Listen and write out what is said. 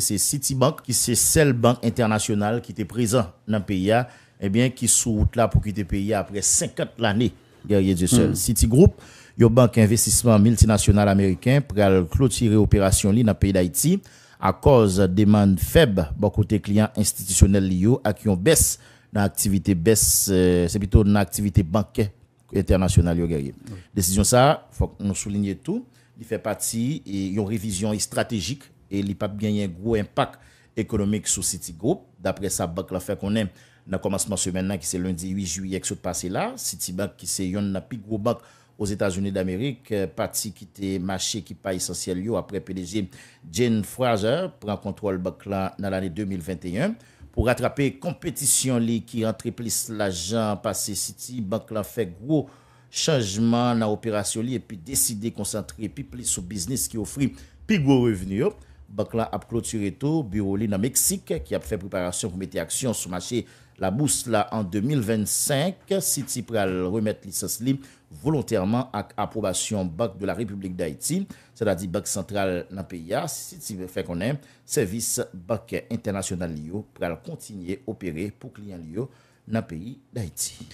c'est Citibank, qui c'est seule banque internationale qui était présente dans le pays, et eh bien, qui sous là pour quitter le pays après 50 années. guerrier du seul. Hmm. Citigroup, une banque d'investissement multinationale américain, pour clôturer l'opération dans le pays d'Haïti à cause des demandes faibles bon côté clients institutionnels liés à qui ont baisse l'activité baisse euh, c'est plutôt dans activité bancaire internationale guerrier. Décision ça, faut nous souligner tout, il fait partie et la révision stratégique E li pap genye grou impak ekonomik sou City Group. Dapre sa, Bakla fè konen nan komansman semenan ki se lundi 8 juyèk sou te pase la. City Bank ki se yon nan pi grou bank ouz Etasouni d'Amerik. Pati ki te machè ki pa esensyel yo apre PDG Jane Frazer pran kontrol Bakla nan anè 2021. Po ratrape kompetisyon li ki entreplis la jan pase City Bank la fè grou chanjman nan operasyon li. E pi deside konsantre pi plis ou biznis ki ofri pi grou reveni yo. Bakla a clôturé tout, bureau li Mexique qui a fait préparation pour mettre action sur marché la bourse là en 2025, City pral remettre licence volontairement avec approbation BAC de la République d'Haïti, c'est-à-dire Banque central dans le pays. fait connaître le service BAC international pour continuer à opérer pour clients dans le pays d'Haïti.